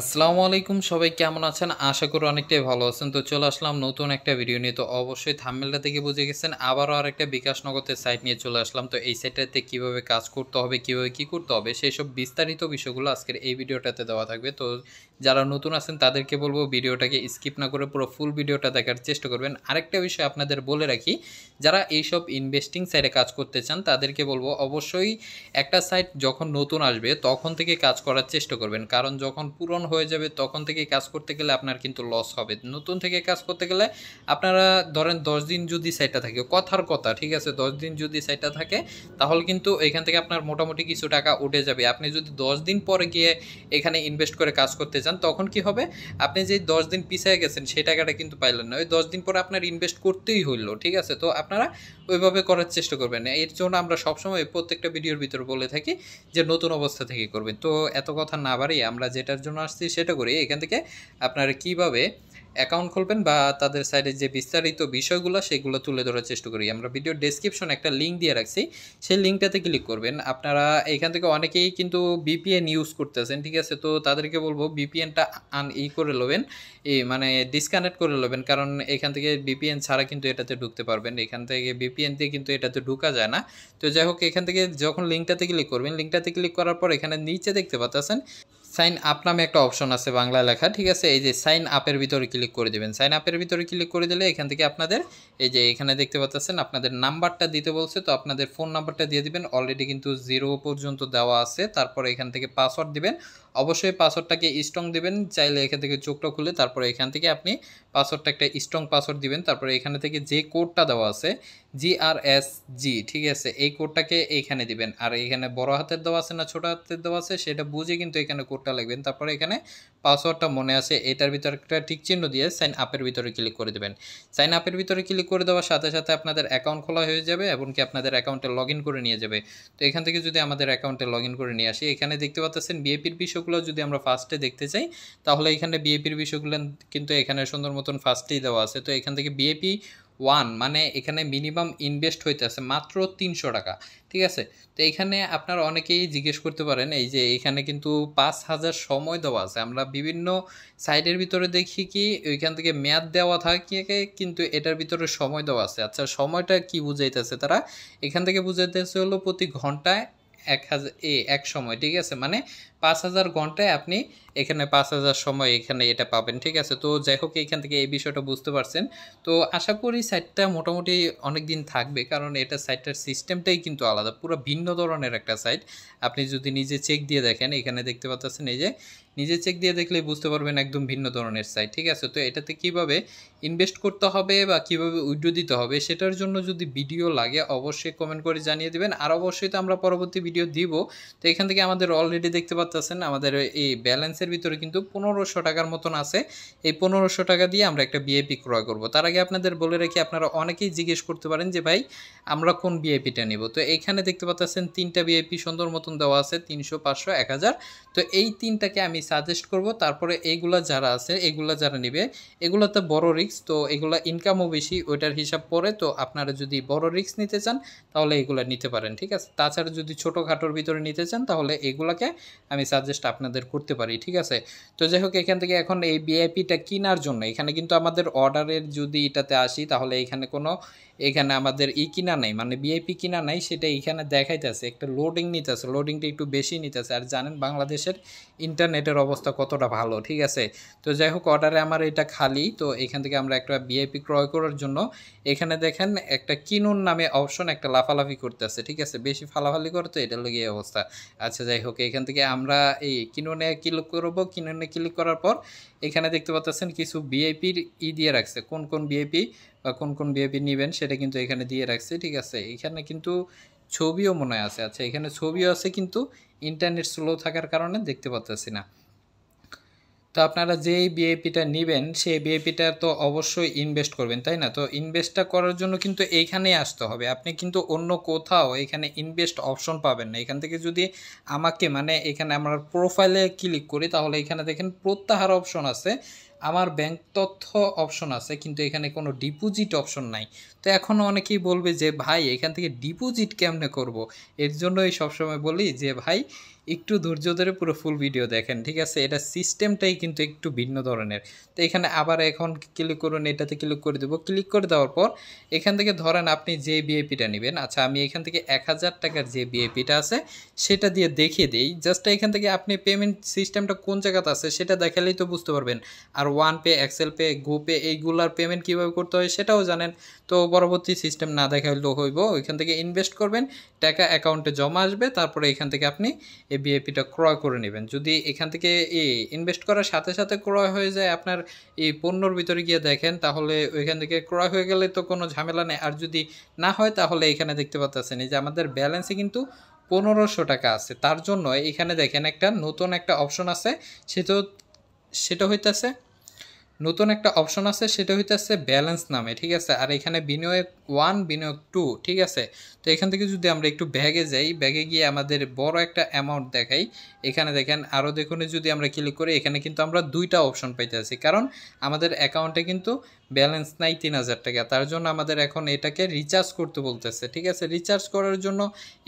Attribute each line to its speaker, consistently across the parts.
Speaker 1: আসসালামু আলাইকুম সবাই কেমন আছেন আশা করি অনেকটাই ভালো আছেন তো চলে আসলাম নতুন একটা ভিডিও নিয়ে তো অবশ্যই থামমেলটা থেকে বুঝে গেছেন আবারও আরেকটা বিকাশ বিকাশনগরের সাইট নিয়ে চলে আসলাম তো এই সাইটটাতে কিভাবে কাজ করতে হবে কিভাবে কি করতে হবে সেই সব বিস্তারিত বিষয়গুলো আজকের এই ভিডিওটাতে দেওয়া থাকবে তো যারা নতুন আছেন তাদেরকে বলবো ভিডিওটাকে স্কিপ না করে পুরো ফুল ভিডিওটা দেখার চেষ্টা করবেন আরেকটা বিষয় আপনাদের বলে রাখি যারা এইসব ইনভেস্টিং সাইডে কাজ করতে চান তাদেরকে বলবো অবশ্যই একটা সাইট যখন নতুন আসবে তখন থেকে কাজ করার চেষ্টা করবেন কারণ যখন পূরণ হয়ে যাবে তখন থেকে কাজ করতে গেলে আপনার কিন্তু লস হবে নতুন থেকে কাজ করতে গেলে আপনারা ধরেন দশ দিন যদি সাইটটা থাকে কথার কথা ঠিক আছে দশ দিন যদি সাইটটা থাকে তাহলে কিন্তু এখান থেকে আপনার মোটামুটি কিছু টাকা উঠে যাবে আপনি যদি দশ দিন পরে গিয়ে এখানে ইনভেস্ট করে কাজ করতে চান যান তখন কি হবে আপনি যে দশ দিন পিছিয়ে গেছেন সেই টাকাটা কিন্তু পাইলেন না ওই দশ দিন পরে আপনার ইনভেস্ট করতেই হইল ঠিক আছে তো আপনারা ওইভাবে করার চেষ্টা করবেন এর জন্য আমরা সবসময় প্রত্যেকটা ভিডিওর ভিতরে বলে থাকি যে নতুন অবস্থা থেকে করবেন তো এত কথা না বাড়িয়ে আমরা যেটার জন্য আসছি সেটা করি এখান থেকে আপনারা কিভাবে অ্যাকাউন্ট খুলবেন বা তাদের সাইডে যে বিস্তারিত বিষয়গুলো সেগুলো তুলে ধরার চেষ্টা করি আমরা ভিডিও ডেসক্রিপশন একটা লিঙ্ক দিয়ে রাখছি সেই লিঙ্কটাতে ক্লিক করবেন আপনারা এখান থেকে অনেকেই কিন্তু বিপিএন ইউজ করতেছেন ঠিক আছে তো তাদেরকে বলবো বিপিএনটা আন ই করে নেবেন এই মানে ডিসকানেক্ট করে নেবেন কারণ এখান থেকে বিপিএন ছাড়া কিন্তু এটাতে ঢুকতে পারবেন এখান থেকে বিপিএন দিয়ে কিন্তু এটাতে ঢুকা যায় না তো যাই হোক এখান থেকে যখন লিঙ্কটাতে ক্লিক করবেন লিঙ্কটাতে ক্লিক করার পর এখানে নিচে দেখতে পাচ্ছেন সাইন আপ নামে একটা অপশন আছে বাংলা লেখা ঠিক আছে এই যে সাইন আপের ভিতরে ক্লিক করে দেবেন সাইন আপের ভিতরে ক্লিক করে দিলে এখান থেকে আপনাদের এই যে এখানে দেখতে পাচ্ছেন আপনাদের নাম্বারটা দিতে বলছে তো আপনাদের ফোন নাম্বারটা দিয়ে দিবেন অলরেডি কিন্তু জিরো পর্যন্ত দেওয়া আছে তারপরে এখান থেকে পাসওয়ার্ড দিবেন অবশ্যই পাসওয়ার্ডটাকে স্ট্রং দেবেন চাইলে এখান থেকে চোখটা খুলে তারপরে এখান থেকে আপনি পাসওয়ার্ডটা একটা স্ট্রং পাসওয়ার্ড দিবেন তারপরে এখানে থেকে যে কোডটা দেওয়া আছে জিআরএসজি ঠিক আছে এই কোডটাকে এইখানে দিবেন আর এখানে বড় হাতের দেওয়া আছে না ছোট হাতের দেওয়া আছে সেটা বুঝে কিন্তু এখানে কোডটা লিখবেন তারপর এখানে পাসওয়ার্ডটা মনে আছে এটার ভিতরে একটা টিক চিহ্ন দিয়ে সাইন আপের ভিতরে ক্লিক করে দেবেন সাইন আপের ভিতরে ক্লিক করে দেওয়ার সাথে সাথে আপনাদের অ্যাকাউন্ট খোলা হয়ে যাবে এবং কি আপনাদের অ্যাকাউন্টে লগ করে নিয়ে যাবে তো এখান থেকে যদি আমাদের অ্যাকাউন্টে লগ করে নিয়ে আসি এখানে দেখতে পাচ্ছেন বিএপির বিষয়গুলো যদি আমরা ফার্স্টে দেখতে চাই তাহলে এখানে বিএপির বিষয়গুলো কিন্তু এখানে সুন্দর মতন ফার্স্টেই দেওয়া আছে তো এখান থেকে বিএপি ওয়ান মানে এখানে মিনিমাম ইনভেস্ট হইতেছে মাত্র তিনশো টাকা ঠিক আছে তো এখানে আপনারা অনেকেই জিজ্ঞেস করতে পারেন এই যে এখানে কিন্তু পাঁচ হাজার সময় দেওয়া আছে আমরা বিভিন্ন সাইটের ভিতরে দেখি কি ওইখান থেকে মেয়াদ দেওয়া থাকে কিন্তু এটার ভিতরে সময় দেওয়া আছে আচ্ছা সময়টা কি বুঝাইতেছে তারা এখান থেকে বুঝাইতেছে হলো প্রতি ঘন্টায় এক হাজার এ এক সময় ঠিক আছে মানে পাঁচ হাজার ঘন্টায় আপনি এখানে পাঁচ হাজার সময় এখানে এটা পাবেন ঠিক আছে তো যাই হোক এখান থেকে এই বিষয়টা বুঝতে পারছেন তো আশা করি সাইটটা মোটামুটি অনেক দিন থাকবে কারণ এটা সাইটটার সিস্টেমটাই কিন্তু আলাদা পুরো ভিন্ন ধরনের একটা সাইট আপনি যদি নিজে চেক দিয়ে দেখেন এখানে দেখতে পাচ্ছেন এই যে নিজে চেক দিয়ে দেখলে বুঝতে পারবেন একদম ভিন্ন ধরনের সাইট ঠিক আছে তো এটাতে কিভাবে ইনভেস্ট করতে হবে বা কিভাবে উইড্রো দিতে হবে সেটার জন্য যদি ভিডিও লাগে অবশ্যই কমেন্ট করে জানিয়ে দেবেন আর অবশ্যই তো আমরা পরবর্তী ভিডিও দিব তো এখান থেকে আমাদের অলরেডি দেখতে পাচ্ছেন আমাদের এই ব্যালেন্সের ভিতরে কিন্তু পনেরোশো টাকার মতন আছে এই পনেরোশো টাকা দিয়ে আমরা একটা বিএপি ক্রয় করব তার আগে আপনাদের বলে রাখি আপনারা অনেকেই জিজ্ঞেস করতে পারেন যে ভাই আমরা কোন বিএপিটা নিব তো এখানে দেখতে পাচ্ছেন তিনটা বিএপি সুন্দর মতন দেওয়া আছে তিনশো পাঁচশো এক হাজার তো এই তিনটাকে আমি সাজেস্ট করব তারপরে এইগুলা যারা আছে এগুলা যারা নেবে এগুলোতে বড় রিক্স তো এগুলা ইনকামও বেশি ওইটার হিসাব পরে তো আপনারা যদি বড় রিক্স নিতে চান তাহলে এগুলা নিতে পারেন ঠিক আছে তাছাড়া যদি ছোটোখাটোর ভিতরে নিতে চান তাহলে এগুলাকে আমি সাজেস্ট আপনাদের করতে পারি ঠিক আছে তো যাই হোক এখান থেকে এখন এই বিআইপিটা কেনার জন্য এখানে কিন্তু আমাদের অর্ডারের যদি এটাতে আসি তাহলে এখানে কোনো এখানে আমাদের ই কিনা নাই মানে বিআইপি কিনা নাই সেটা এখানে দেখাইতেছে একটা লোডিং নিতেছে লোডিংটা একটু বেশি নিতেছে আর জানেন বাংলাদেশের ইন্টারনেটের গেটের অবস্থা কতটা ভালো ঠিক আছে তো যাই হোক অর্ডারে আমার এটা খালি তো এখান থেকে আমরা একটা ভিআইপি ক্রয় করার জন্য এখানে দেখেন একটা কিনুন নামে অপশন একটা লাফালাফি করতে আছে ঠিক আছে বেশি ফালাফালি করে তো এটা লেগে অবস্থা আচ্ছা যাই হোক এখান থেকে আমরা এই কিনুনে ক্লিক করব কিনুনে ক্লিক করার পর এখানে দেখতে পাচ্ছেন কিছু ভিআইপির ই দিয়ে রাখছে কোন কোন ভিআইপি বা কোন কোন ভিআইপি নেবেন সেটা কিন্তু এখানে দিয়ে রাখছে ঠিক আছে এখানে কিন্তু ছবিও মনে আছে আচ্ছা এখানে ছবিও আছে কিন্তু ইন্টারনেট স্লো থাকার কারণে দেখতে পাচ্ছি না তো আপনারা যেই বিএপিটা নেবেন সেই বিএপিটা তো অবশ্যই ইনভেস্ট করবেন তাই না তো ইনভেস্টটা করার জন্য কিন্তু এইখানেই আসতে হবে আপনি কিন্তু অন্য কোথাও এখানে ইনভেস্ট অপশন পাবেন না এখান থেকে যদি আমাকে মানে এখানে আমার প্রোফাইলে ক্লিক করি তাহলে এখানে দেখেন প্রত্যাহার অপশন আছে আমার ব্যাংক তথ্য অপশন আছে কিন্তু এখানে কোনো ডিপোজিট অপশন নাই তো এখন অনেকেই বলবে যে ভাই এখান থেকে ডিপোজিট কেমনে করব। এর জন্যই সবসময় বলি যে ভাই একটু ধৈর্য ধরে পুরো ফুল ভিডিও দেখেন ঠিক আছে এটা সিস্টেমটাই কিন্তু একটু ভিন্ন ধরনের তো এখানে আবার এখন ক্লিক করুন এটাতে ক্লিক করে দেবো ক্লিক করে দেওয়ার পর এখান থেকে ধরেন আপনি যে বিআইপিটা নেবেন আচ্ছা আমি এখান থেকে এক হাজার টাকার যে বিআইপিটা আছে সেটা দিয়ে দেখিয়ে দিই জাস্ট এখান থেকে আপনি পেমেন্ট সিস্টেমটা কোন জায়গাতে আছে সেটা দেখালেই তো বুঝতে পারবেন আর ওয়ান পে এক্সেল পে গুপে এইগুলার পেমেন্ট কীভাবে করতে হয় সেটাও জানেন তো পরবর্তী সিস্টেম না দেখা হলেও হইব ওইখান থেকে ইনভেস্ট করবেন টাকা অ্যাকাউন্টে জমা আসবে তারপরে এখান থেকে আপনি এ বিএপিটা ক্রয় করে নেবেন যদি এখান থেকে এ ইনভেস্ট করার সাথে সাথে ক্রয় হয়ে যায় আপনার এই পণ্যর ভিতরে গিয়ে দেখেন তাহলে ওইখান থেকে ক্রয় হয়ে গেলে তো কোনো ঝামেলা নেই আর যদি না হয় তাহলে এখানে দেখতে পাচ্ছেন এই যে আমাদের ব্যালেন্সে কিন্তু পনেরোশো টাকা আছে তার জন্য এখানে দেখেন একটা নতুন একটা অপশন আছে সেটা সেটা হইতেছে নতুন একটা অপশন আছে সেটা হইতেছে ব্যালেন্স নামে ঠিক আছে আর এখানে বিনিয়োগ ওয়ান বিনিয়োগ টু ঠিক আছে তো এখান থেকে যদি আমরা একটু ব্যাগে যাই ব্যাগে গিয়ে আমাদের বড় একটা অ্যামাউন্ট দেখাই এখানে দেখেন আরও দেখুন যদি আমরা ক্লিক করি এখানে কিন্তু আমরা দুইটা অপশন পাইতেছি কারণ আমাদের অ্যাকাউন্টে কিন্তু ব্যালেন্স নাই তিন হাজার টাকা তার জন্য আমাদের এখন এটাকে রিচার্জ করতে বলতেছে ঠিক আছে রিচার্জ করার জন্য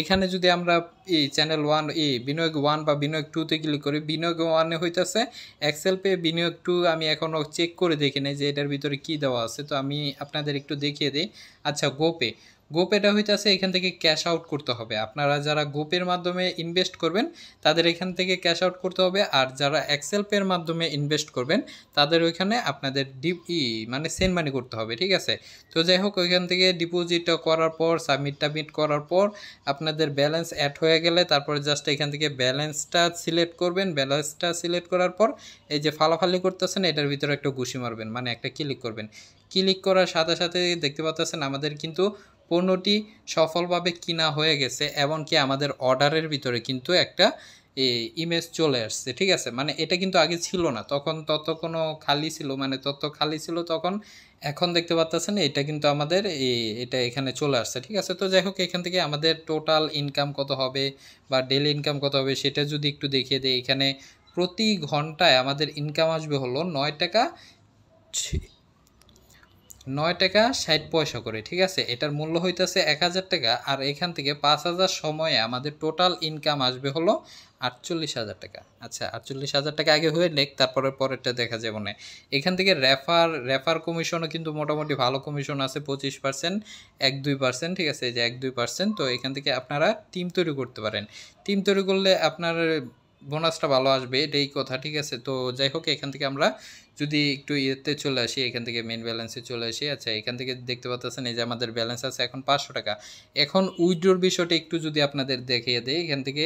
Speaker 1: এখানে যদি আমরা এই চ্যানেল ওয়ান ই বিনিয়োগ ওয়ান বা বিনিয়োগ টুতে ক্লিক করি বিনিয়োগ ওয়ানে হইতেছে এক্সেল পে বিনিয়োগ টু আমি এখনও চেক করে দেখে নেয় যে এটার ভিতরে কি দেওয়া আছে তো আমি আপনাদের একটু দেখিয়ে দিই আচ্ছা গোপে গোপ এটা হইতেছে এখান থেকে ক্যাশ আউট করতে হবে আপনারা যারা গোপের মাধ্যমে ইনভেস্ট করবেন তাদের এখান থেকে ক্যাশ আউট করতে হবে আর যারা এক্সেল পের মাধ্যমে ইনভেস্ট করবেন তাদের ওইখানে আপনাদের ডিপ ই মানে সেন্ড মানি করতে হবে ঠিক আছে তো যাই হোক ওইখান থেকে ডিপোজিটটা করার পর সাবমিট টাবমিট করার পর আপনাদের ব্যালেন্স অ্যাড হয়ে গেলে তারপরে জাস্ট এখান থেকে ব্যালেন্সটা সিলেক্ট করবেন ব্যালেন্সটা সিলেক্ট করার পর এই যে ফালাফালি করতেছেন এটার ভিতরে একটা ঘুষি মারবেন মানে একটা ক্লিক করবেন ক্লিক করার সাথে সাথে দেখতে পাচ্ছেন আমাদের কিন্তু পণ্যটি সফলভাবে কিনা হয়ে গেছে এমনকি আমাদের অর্ডারের ভিতরে কিন্তু একটা ইমেজ চলে আসছে ঠিক আছে মানে এটা কিন্তু আগে ছিল না তখন তত কোনো খালি ছিল মানে তত খালি ছিল তখন এখন দেখতে পাচ্ছেন এটা কিন্তু আমাদের এটা এখানে চলে আসছে ঠিক আছে তো যাই হোক এখান থেকে আমাদের টোটাল ইনকাম কত হবে বা ডেলি ইনকাম কত হবে সেটা যদি একটু দেখিয়ে দেয় এখানে প্রতি ঘন্টায় আমাদের ইনকাম আসবে হলো নয় টাকা নয় টাকা ষাট পয়সা করে ঠিক আছে এটার মূল্য হইতেছে এক হাজার টাকা আর এখান থেকে পাঁচ হাজার সময়ে আমাদের টোটাল ইনকাম আসবে হলো আটচল্লিশ হাজার টাকা আচ্ছা আটচল্লিশ হাজার টাকা আগে হয়ে নেক তারপরে পরেরটা দেখা যাবে না এখান থেকে রেফার রেফার কমিশনও কিন্তু মোটামুটি ভালো কমিশন আছে পঁচিশ পার্সেন্ট এক দুই পার্সেন্ট ঠিক আছে যে এক দুই পার্সেন্ট তো এখান থেকে আপনারা টিম তৈরি করতে পারেন টিম তৈরি করলে আপনার বোনাসটা ভালো আসবে এটাই কথা ঠিক আছে তো যাই হোক এখান থেকে আমরা যদি একটু ইয়েতে চলে আসি এখান থেকে মেন ব্যালেন্সে চলে আসি আচ্ছা এখান থেকে দেখতে পাচ্ছেন এই যে আমাদের ব্যালেন্স আছে এখন পাঁচশো টাকা এখন উইড্রোর বিষয়টা একটু যদি আপনাদের দেখিয়ে দেয় এখান থেকে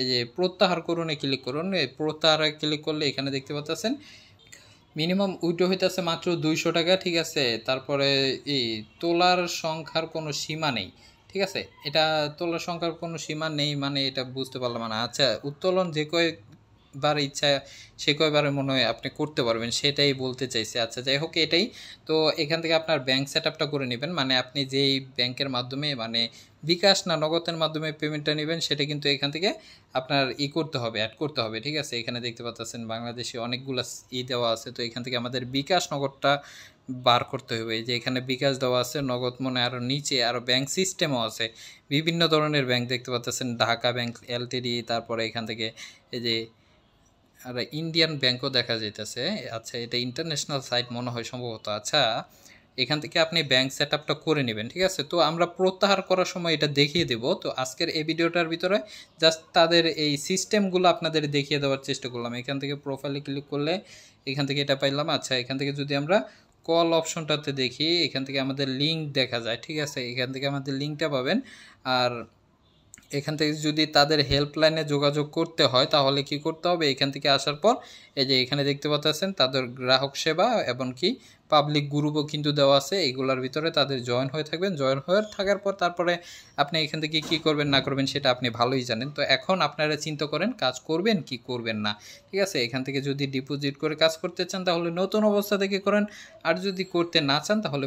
Speaker 1: এই যে প্রত্যাহার এ ক্লিক করুন প্রত্যাহারে ক্লিক করলে এখানে দেখতে পাচ্ছেন মিনিমাম উইড্রো হইতেছে মাত্র দুইশো টাকা ঠিক আছে তারপরে এই তোলার সংখ্যার কোনো সীমা নেই ঠিক আছে এটা তোলার সংখ্যার কোনো সীমা নেই মানে এটা বুঝতে পারলাম না আচ্ছা উত্তোলন যে কয়েকবার ইচ্ছা সে কয়বারে মনে হয় আপনি করতে পারবেন সেটাই বলতে চাইছি আচ্ছা যাই হোক এটাই তো এখান থেকে আপনার ব্যাংক সেট করে নেবেন মানে আপনি যেই ব্যাংকের মাধ্যমে মানে বিকাশ না নগদের মাধ্যমে পেমেন্টটা নেবেন সেটা কিন্তু এখান থেকে আপনার ই করতে হবে অ্যাড করতে হবে ঠিক আছে এখানে দেখতে পাচ্ছেন বাংলাদেশে অনেকগুলো ই দেওয়া আছে তো এখান থেকে আমাদের বিকাশ নগদটা বার করতে হবে যে এখানে বিকাশ দেওয়া আছে নগদ মনে আরও নিচে আরও ব্যাংক সিস্টেমও আছে বিভিন্ন ধরনের ব্যাংক দেখতে পাচ্ছেন ঢাকা ব্যাংক এলটিডি তারপরে এখান থেকে এই যে আর ইন্ডিয়ান ব্যাংকও দেখা যাইতেছে আচ্ছা এটা ইন্টারন্যাশনাল সাইট মনে হয় সম্ভবত আচ্ছা এখান থেকে আপনি ব্যাংক সেট আপটা করে নেবেন ঠিক আছে তো আমরা প্রত্যাহার করার সময় এটা দেখিয়ে দেব তো আজকের এই ভিডিওটার ভিতরে জাস্ট তাদের এই সিস্টেমগুলো আপনাদের দেখিয়ে দেওয়ার চেষ্টা করলাম এখান থেকে প্রোফাইলে ক্লিক করলে এখান থেকে এটা পাইলাম আচ্ছা এখান থেকে যদি আমরা কল অপশনটাতে দেখি এখান থেকে আমাদের লিঙ্ক দেখা যায় ঠিক আছে এখান থেকে আমাদের লিঙ্কটা পাবেন আর এখান থেকে যদি তাদের হেল্পলাইনে যোগাযোগ করতে হয় তাহলে কি করতে হবে এখান থেকে আসার পর এই যে এখানে দেখতে পাচ্ছেন তাদের গ্রাহক সেবা এবং কি পাবলিক গ্রুপও কিন্তু দেওয়া আছে এগুলোর ভিতরে তাদের জয়েন হয়ে থাকবেন জয়েন হয়ে থাকার পর তারপরে আপনি এখান থেকে কি করবেন না করবেন সেটা আপনি ভালোই জানেন তো এখন আপনারা চিন্তা করেন কাজ করবেন কি করবেন না ঠিক আছে এখান থেকে যদি ডিপোজিট করে কাজ করতে চান তাহলে নতুন অবস্থা থেকে করেন আর যদি করতে না চান তাহলে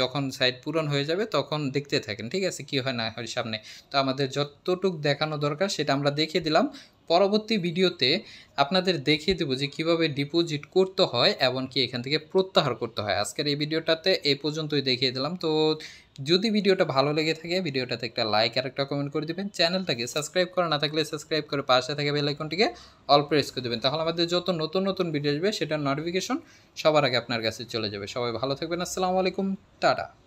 Speaker 1: যখন সাইড পূরণ হয়ে যাবে তখন দেখতে থাকেন ঠিক আছে কি হয় না হয় সামনে তো আমাদের যতটুক দেখানো দরকার সেটা আমরা দেখিয়ে দিলাম পরবর্তী ভিডিওতে আপনাদের দেখিয়ে দেবো যে কিভাবে ডিপোজিট করতে হয় এমনকি এখান থেকে প্রত্যাহার করতে হয় আজকের এই ভিডিওটাতে এ পর্যন্তই দেখিয়ে দিলাম তো যদি ভিডিওটা ভালো লেগে থাকে ভিডিওটাতে একটা লাইক আর একটা কমেন্ট করে দেবেন চ্যানেলটাকে সাবস্ক্রাইব করা না থাকলে সাবস্ক্রাইব করে পাশে থাকা বেলাইকনটিকে অল প্রেস করে দেবেন তাহলে আমাদের যত নতুন নতুন ভিডিও আসবে সেটার নোটিফিকেশন সবার আগে আপনার কাছে চলে যাবে সবাই ভালো থাকবেন আসসালামু আলাইকুম টাটা